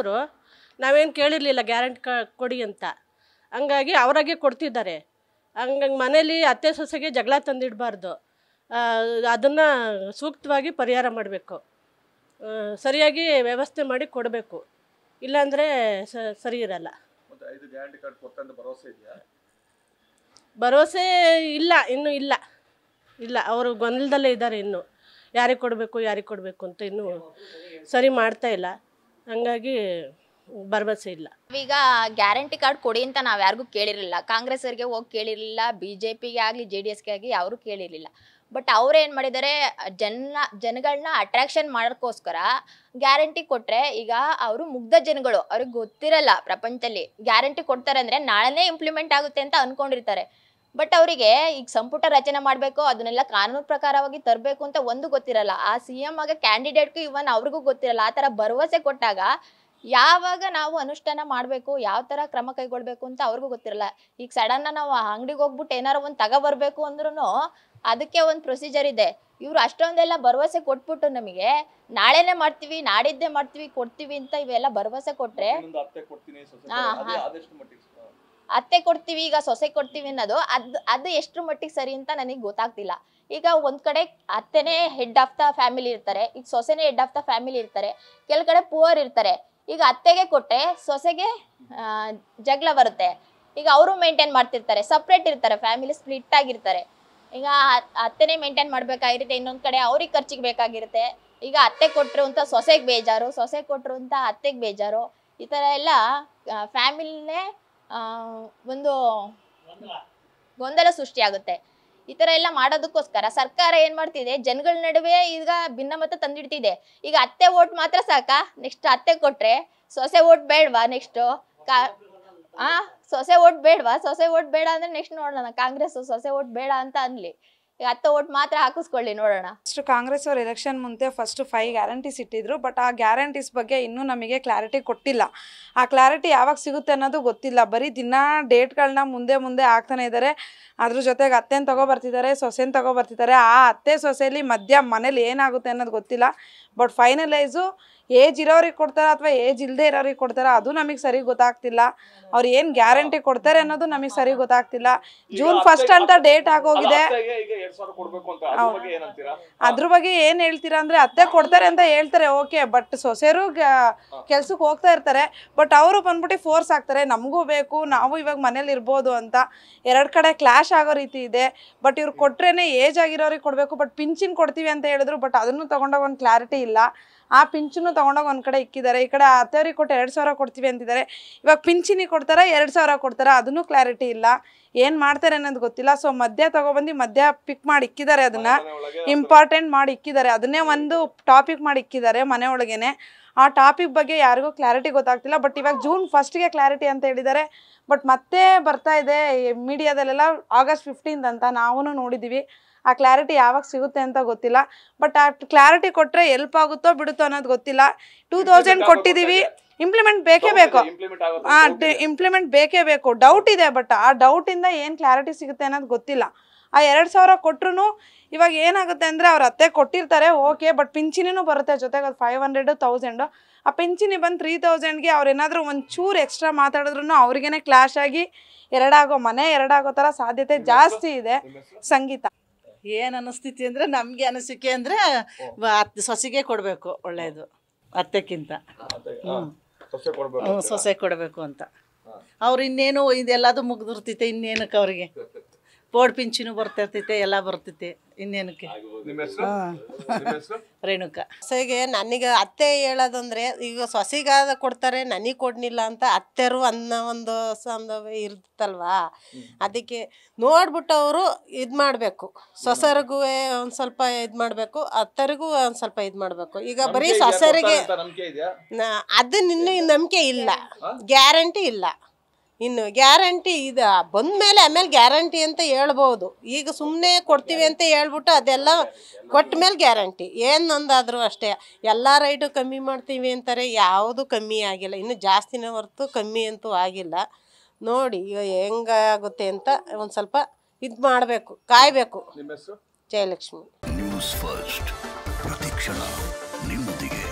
ಅವರು ನಾವೇನು ಕೇಳಿರಲಿಲ್ಲ ಗ್ಯಾರಂಟಿ ಕೊಡಿ ಅಂತ ಹಂಗಾಗಿ ಅವರಾಗೆ ಕೊಡ್ತಿದ್ದಾರೆ ಹಂಗಾಗಿ ಮನೇಲಿ ಅತ್ತೆ ಸೊಸೆಗೆ ಜಗಳ ತಂದಿಡಬಾರ್ದು ಅದನ್ನು ಸೂಕ್ತವಾಗಿ ಪರಿಹಾರ ಮಾಡಬೇಕು ಸರಿಯಾಗಿ ವ್ಯವಸ್ಥೆ ಮಾಡಿ ಕೊಡಬೇಕು ಇಲ್ಲಾಂದರೆ ಸರಿ ಇರಲ್ಲ ಭರವಸೆ ಇಲ್ಲ ಇನ್ನೂ ಇಲ್ಲ ಇಲ್ಲ ಅವರು ಗೊಂದಲದಲ್ಲೇ ಇದ್ದಾರೆ ಇನ್ನು ಯಾರಿಗೆ ಕೊಡಬೇಕು ಯಾರಿಗೆ ಕೊಡಬೇಕು ಅಂತ ಇನ್ನೂ ಸರಿ ಮಾಡ್ತಾ ಇಲ್ಲ ಹಂಗಾಗಿ ಭರವಸೆ ಇಲ್ಲ ಈಗ ಗ್ಯಾರಂಟಿ ಕಾರ್ಡ್ ಕೊಡಿ ಅಂತ ನಾವು ಯಾರಿಗೂ ಕೇಳಿರಲಿಲ್ಲ ಕಾಂಗ್ರೆಸ್ ಅವರಿಗೆ ಹೋಗಿ ಕೇಳಿರಲಿಲ್ಲ ಬಿ ಜೆ ಪಿಗೆ ಆಗಲಿ ಜೆ ಡಿ ಎಸ್ಗೆ ಆಗಲಿ ಯಾರು ಕೇಳಿರಲಿಲ್ಲ ಬಟ್ ಅವ್ರು ಏನು ಮಾಡಿದ್ದಾರೆ ಜನ ಜನಗಳನ್ನ ಅಟ್ರಾಕ್ಷನ್ ಮಾಡೋಕ್ಕೋಸ್ಕರ ಗ್ಯಾರಂಟಿ ಕೊಟ್ಟರೆ ಈಗ ಅವರು ಮುಗ್ಧ ಜನಗಳು ಅವ್ರಿಗೆ ಗೊತ್ತಿರಲ್ಲ ಪ್ರಪಂಚದಲ್ಲಿ ಗ್ಯಾರಂಟಿ ಕೊಡ್ತಾರೆ ಅಂದರೆ ನಾಳೆನೇ ಇಂಪ್ಲಿಮೆಂಟ್ ಆಗುತ್ತೆ ಅಂತ ಅಂದ್ಕೊಂಡಿರ್ತಾರೆ ಬಟ್ ಅವರಿಗೆ ಈಗ ಸಂಪುಟ ರಚನೆ ಮಾಡಬೇಕು ಅದನ್ನೆಲ್ಲ ಕಾನೂನು ಪ್ರಕಾರವಾಗಿ ತರಬೇಕು ಅಂತ ಒಂದು ಗೊತ್ತಿರಲ್ಲ ಆ ಸಿ ಎಂ ಆಗ ಕ್ಯಾಂಡಿಡೇಟ್ಗೂ ಇವನ್ ಅವ್ರಿಗೂ ಗೊತ್ತಿರಲ್ಲ ಆ ತರ ಭರವಸೆ ಕೊಟ್ಟಾಗ ಯಾವಾಗ ನಾವು ಅನುಷ್ಠಾನ ಮಾಡಬೇಕು ಯಾವ ತರ ಕ್ರಮ ಕೈಗೊಳ್ಬೇಕು ಅಂತ ಅವ್ರಿಗೂ ಗೊತ್ತಿರಲ್ಲ ಈಗ ಸಡನ್ನ ನಾವು ಅಂಗಡಿಗೆ ಹೋಗ್ಬಿಟ್ಟು ಏನಾರು ತಗ ತಗೋಬರ್ಬೇಕು ಅಂದ್ರೂ ಅದಕ್ಕೆ ಒಂದು ಪ್ರೊಸೀಜರ್ ಇದೆ ಇವರು ಅಷ್ಟೊಂದೆಲ್ಲ ಭರವಸೆ ಕೊಟ್ಬಿಟ್ಟು ನಮಗೆ ನಾಳೆನೆ ಮಾಡ್ತೀವಿ ನಾಡಿದ್ದೇ ಮಾಡ್ತೀವಿ ಕೊಡ್ತೀವಿ ಅಂತ ಇವೆಲ್ಲ ಭರವಸೆ ಕೊಟ್ರೆ ಅತ್ತೆ ಕೊಡ್ತೀವಿ ಈಗ ಸೊಸೆ ಕೊಡ್ತೀವಿ ಅನ್ನೋದು ಅದು ಅದು ಎಷ್ಟ್ರ ಮಟ್ಟಿಗೆ ಸರಿ ಅಂತ ನನಗೆ ಗೊತ್ತಾಗ್ತಿಲ್ಲ ಈಗ ಒಂದ್ ಕಡೆ ಅತ್ತೆನೇ ಹೆಡ್ ಆಫ್ ದ ಫ್ಯಾಮಿಲಿ ಇರ್ತಾರೆ ಈಗ ಸೊಸೆನೇ ಹೆಡ್ ಆಫ್ ದ ಫ್ಯಾಮಿಲಿ ಇರ್ತಾರೆ ಕೆಲ ಕಡೆ ಪುವರ್ ಇರ್ತಾರೆ ಈಗ ಅತ್ತೆಗೆ ಕೊಟ್ಟರೆ ಸೊಸೆಗೆ ಜಗಳ ಬರುತ್ತೆ ಈಗ ಅವರು ಮೇಂಟೈನ್ ಮಾಡ್ತಿರ್ತಾರೆ ಸಪ್ರೇಟ್ ಇರ್ತಾರೆ ಫ್ಯಾಮಿಲಿ ಸ್ಪ್ಲಿಟ್ ಆಗಿರ್ತಾರೆ ಈಗ ಅತ್ತೆನೇ ಮೇಂಟೈನ್ ಮಾಡ್ಬೇಕಾಗಿರುತ್ತೆ ಇನ್ನೊಂದು ಕಡೆ ಅವ್ರಿಗೆ ಖರ್ಚಿಗೆ ಬೇಕಾಗಿರುತ್ತೆ ಈಗ ಅತ್ತೆ ಕೊಟ್ಟರು ಅಂತ ಸೊಸೆಗೆ ಬೇಜಾರು ಸೊಸೆ ಕೊಟ್ಟರು ಅಂತ ಅತ್ತೆಗೆ ಬೇಜಾರು ಈ ಥರ ಎಲ್ಲ ಫ್ಯಾಮಿಲಿನೇ ಒಂದು ಗೊಂದಲ ಸೃಷ್ಟಿಯಾಗುತ್ತೆ ಈ ತರ ಎಲ್ಲ ಮಾಡೋದಕ್ಕೋಸ್ಕರ ಸರ್ಕಾರ ಏನು ಮಾಡ್ತಿದೆ ಜನಗಳ ನಡುವೆ ಈಗ ಭಿನ್ನಮತ ತಂದಿಡ್ತಿದೆ ಈಗ ಅತ್ತೆ ಓಟ್ ಮಾತ್ರ ಸಾಕಾ ನೆಕ್ಸ್ಟ್ ಅತ್ತೆ ಕೊಟ್ರೆ ಸೊಸೆ ಓಟ್ ಬೇಡವಾ ನೆಕ್ಸ್ಟ್ ಕಾ ಆ ಸೊಸೆ ಓಟ್ ಬೇಡವಾ ಸೊಸೆ ಓಟ್ ಬೇಡ ಅಂದ್ರೆ ನೆಕ್ಸ್ಟ್ ನೋಡೋಣ ಕಾಂಗ್ರೆಸ್ ಸೊಸೆ ಓಟ್ ಬೇಡ ಅಂತ ಅನ್ಲಿ ಹತ್ತು ಓಟ್ ಮಾತ್ರ ಹಾಕಿಸ್ಕೊಳ್ಳಿ ನೋಡೋಣ ಫಸ್ಟ್ ಕಾಂಗ್ರೆಸ್ ಅವರು ಎಲೆಕ್ಷನ್ ಮುಂದೆ ಫಸ್ಟ್ ಫೈವ್ ಗ್ಯಾರಂಟೀಸ್ ಇಟ್ಟಿದ್ರು ಬಟ್ ಆ ಗ್ಯಾರಂಟೀಸ್ ಬಗ್ಗೆ ಇನ್ನೂ ನಮಗೆ ಕ್ಲಾರಿಟಿ ಕೊಟ್ಟಿಲ್ಲ ಆ ಕ್ಲಾರಿಟಿ ಯಾವಾಗ ಸಿಗುತ್ತೆ ಅನ್ನೋದು ಗೊತ್ತಿಲ್ಲ ಬರೀ ದಿನ ಡೇಟ್ಗಳನ್ನ ಮುಂದೆ ಮುಂದೆ ಹಾಕ್ತಾನೆ ಇದ್ದಾರೆ ಅದ್ರ ಜೊತೆಗೆ ಬರ್ತಿದ್ದಾರೆ ತಗೋಬರ್ತಿದ್ದಾರೆ ಸೊಸೆನ ಬರ್ತಿದ್ದಾರೆ ಆ ಅತ್ತೆ ಸೊಸೆಯಲ್ಲಿ ಮಧ್ಯ ಮನೇಲಿ ಏನಾಗುತ್ತೆ ಅನ್ನೋದು ಗೊತ್ತಿಲ್ಲ ಬಟ್ ಫೈನಲೈಸು ಏಜ್ ಇರೋರಿಗೆ ಕೊಡ್ತಾರ ಅಥವಾ ಏಜ್ ಇಲ್ಲದೆ ಇರೋರಿಗೆ ಕೊಡ್ತಾರ ಅದು ನಮಗೆ ಸರಿ ಗೊತ್ತಾಗ್ತಿಲ್ಲ ಅವ್ರು ಏನು ಗ್ಯಾರಂಟಿ ಕೊಡ್ತಾರೆ ಅನ್ನೋದು ನಮಗೆ ಸರಿ ಗೊತ್ತಾಗ್ತಿಲ್ಲ ಜೂನ್ ಫಸ್ಟ್ ಅಂತ ಡೇಟ್ ಆಗೋಗಿದೆ ಅದ್ರ ಬಗ್ಗೆ ಏನು ಹೇಳ್ತೀರಾ ಅಂದ್ರೆ ಅತ್ತೆ ಕೊಡ್ತಾರೆ ಅಂತ ಹೇಳ್ತಾರೆ ಓಕೆ ಬಟ್ ಸೊಸೆರು ಕೆಲ್ಸಕ್ಕೆ ಹೋಗ್ತಾ ಇರ್ತಾರೆ ಬಟ್ ಅವರು ಬಂದ್ಬಿಟ್ಟು ಫೋರ್ಸ್ ಆಗ್ತಾರೆ ನಮಗೂ ಬೇಕು ನಾವು ಇವಾಗ ಮನೇಲಿ ಇರ್ಬೋದು ಅಂತ ಎರಡು ಕಡೆ ಕ್ಲಾಶ್ ಆಗೋ ರೀತಿ ಇದೆ ಬಟ್ ಇವ್ರು ಕೊಟ್ರೇನೆ ಏಜ್ ಆಗಿರೋರಿಗೆ ಕೊಡ್ಬೇಕು ಬಟ್ ಪಿಂಚಿನ್ ಕೊಡ್ತೀವಿ ಅಂತ ಹೇಳಿದ್ರು ಬಟ್ ಅದನ್ನು ತಗೊಂಡೋಗ ಒಂದು ಕ್ಲಾರಿಟಿ ಇಲ್ಲ ಆ ಪಿಂಚನ್ನು ತೊಗೊಂಡೋಗಿ ಒಂದು ಕಡೆ ಇಕ್ಕಿದ್ದಾರೆ ಈ ಕಡೆ ಅತ್ತೆಯವ್ರಿಗೆ ಕೊಟ್ಟು ಎರಡು ಸಾವಿರ ಕೊಡ್ತೀವಿ ಅಂತಿದ್ದಾರೆ ಇವಾಗ ಪಿಂಚಿನಿ ಕೊಡ್ತಾರೆ ಎರಡು ಸಾವಿರ ಕೊಡ್ತಾರೆ ಅದನ್ನು ಕ್ಲಾರಿಟಿ ಇಲ್ಲ ಏನು ಮಾಡ್ತಾರೆ ಅನ್ನೋದು ಗೊತ್ತಿಲ್ಲ ಸೊ ಮದ್ಯ ತೊಗೊಬಂದು ಮಧ್ಯ ಪಿಕ್ ಮಾಡಿ ಇಕ್ಕಿದ್ದಾರೆ ಅದನ್ನು ಇಂಪಾರ್ಟೆಂಟ್ ಮಾಡಿ ಇಕ್ಕಿದ್ದಾರೆ ಅದನ್ನೇ ಒಂದು ಟಾಪಿಕ್ ಮಾಡಿ ಇಕ್ಕಿದ್ದಾರೆ ಮನೆ ಒಳಗೇನೆ ಆ ಟಾಪಿಕ್ ಬಗ್ಗೆ ಯಾರಿಗೂ ಕ್ಲಾರಿಟಿ ಗೊತ್ತಾಗ್ತಿಲ್ಲ ಬಟ್ ಇವಾಗ ಜೂನ್ ಫಸ್ಟ್ಗೆ ಕ್ಲಾರಿಟಿ ಅಂತ ಹೇಳಿದ್ದಾರೆ ಬಟ್ ಮತ್ತೆ ಬರ್ತಾ ಇದೆ ಮೀಡಿಯಾದಲ್ಲೆಲ್ಲ ಆಗಸ್ಟ್ ಫಿಫ್ಟೀನ್ತ್ ಅಂತ ನಾವು ನೋಡಿದ್ದೀವಿ ಆ ಕ್ಲಾರಿಟಿ ಯಾವಾಗ ಸಿಗುತ್ತೆ ಅಂತ ಗೊತ್ತಿಲ್ಲ ಬಟ್ ಆ ಕ್ಲಾರಿಟಿ ಕೊಟ್ಟರೆ ಎಲ್ಪ್ ಆಗುತ್ತೋ ಬಿಡುತ್ತೋ ಅನ್ನೋದು ಗೊತ್ತಿಲ್ಲ ಟೂ ತೌಸಂಡ್ ಕೊಟ್ಟಿದ್ದೀವಿ ಇಂಪ್ಲಿಮೆಂಟ್ ಬೇಕೇ ಬೇಕು ಇಂಪ್ಲಿಮೆಂಟ್ ಬೇಕೇ ಬೇಕು ಡೌಟ್ ಇದೆ ಬಟ್ ಆ ಡೌಟಿಂದ ಏನು ಕ್ಲಾರಿಟಿ ಸಿಗುತ್ತೆ ಅನ್ನೋದು ಗೊತ್ತಿಲ್ಲ ಆ ಎರಡು ಸಾವಿರ ಕೊಟ್ಟರು ಇವಾಗ ಏನಾಗುತ್ತೆ ಅಂದರೆ ಅವ್ರ ಅತ್ತೆ ಕೊಟ್ಟಿರ್ತಾರೆ ಓಕೆ ಬಟ್ ಪಿಂಚಿನೂ ಬರುತ್ತೆ ಜೊತೆಗೆ ಅದು ಫೈವ್ ಹಂಡ್ರೆಡು ತೌಸಂಡು ಆ ಪಿಂಚಿನಿ ಬಂದು ತ್ರೀ ತೌಸಂಡ್ಗೆ ಅವ್ರೇನಾದರೂ ಒಂಚೂರು ಎಕ್ಸ್ಟ್ರಾ ಮಾತಾಡಿದ್ರು ಅವ್ರಿಗೇ ಕ್ಲಾಶ್ ಆಗಿ ಎರಡಾಗೋ ಮನೆ ಎರಡಾಗೋ ಥರ ಸಾಧ್ಯತೆ ಜಾಸ್ತಿ ಇದೆ ಸಂಗೀತ ಏನ್ ಅನಿಸ್ತೈತಿ ಅಂದ್ರೆ ನಮಗೆ ಅನಿಸಿಕೆ ಅಂದ್ರೆ ಅತ್ತೆ ಸೊಸೆಗೆ ಕೊಡಬೇಕು ಒಳ್ಳೇದು ಅತ್ತೆಕ್ಕಿಂತ ಹ್ಞೂ ಸೊಸೆ ಕೊಡಬೇಕು ಅಂತ ಅವ್ರು ಇನ್ನೇನು ಇದೆಲ್ಲದು ಮುಗ್ದಿರ್ತೈತೆ ಇನ್ನೇನಕ್ಕೆ ಅವ್ರಿಗೆ ಪೋಡ್ ಪಿಂಚಿನೂ ಬರ್ತಿರ್ತೈತೆ ಎಲ್ಲ ಬರ್ತೈತೆ ಇನ್ನೇನಕ್ಕೆ ರೇಣುಕಾ ಈಗ ನನಗೆ ಅತ್ತೆ ಹೇಳೋದಂದ್ರೆ ಈಗ ಸೊಸಿಗಾದ ಕೊಡ್ತಾರೆ ನನಗೆ ಕೊಡ್ಲಿಲ್ಲ ಅಂತ ಅತ್ತೆರು ಅನ್ನೋ ಒಂದು ಸಂದರ್ಭ ಇರ್ತಲ್ವಾ ಅದಕ್ಕೆ ನೋಡ್ಬಿಟ್ಟು ಅವರು ಇದು ಮಾಡಬೇಕು ಸೊಸರಿಗೂ ಒಂದು ಸ್ವಲ್ಪ ಇದು ಮಾಡಬೇಕು ಅತ್ತರಿಗೂ ಒಂದು ಸ್ವಲ್ಪ ಇದು ಮಾಡಬೇಕು ಈಗ ಬರೀ ಸೊಸರಿಗೆ ಅದನ್ನ ಇನ್ನೂ ನಂಬಿಕೆ ಇಲ್ಲ ಗ್ಯಾರಂಟಿ ಇಲ್ಲ ಇನ್ನು ಗ್ಯಾರಂಟಿ ಇದು ಬಂದ ಮೇಲೆ ಆಮೇಲೆ ಗ್ಯಾರಂಟಿ ಅಂತ ಹೇಳ್ಬೋದು ಈಗ ಸುಮ್ಮನೆ ಕೊಡ್ತೀವಿ ಅಂತ ಹೇಳ್ಬಿಟ್ಟು ಅದೆಲ್ಲ ಕೊಟ್ಟ ಮೇಲೆ ಗ್ಯಾರಂಟಿ ಏನೊಂದಾದರೂ ಅಷ್ಟೇ ಎಲ್ಲ ರೈಟು ಕಮ್ಮಿ ಮಾಡ್ತೀವಿ ಅಂತಾರೆ ಯಾವುದು ಕಮ್ಮಿ ಆಗಿಲ್ಲ ಇನ್ನು ಜಾಸ್ತಿನೇ ಹೊರತು ಕಮ್ಮಿ ಅಂತೂ ಆಗಿಲ್ಲ ನೋಡಿ ಹೆಂಗಾಗುತ್ತೆ ಅಂತ ಒಂದು ಸ್ವಲ್ಪ ಇದು ಮಾಡಬೇಕು ಕಾಯಬೇಕು ಜಯಲಕ್ಷ್ಮಿ ನ್ಯೂಸ್ ಫಸ್ಟ್ ಪ್ರತಿಕ್ಷಣ ನಿಮ್ಮೊಂದಿಗೆ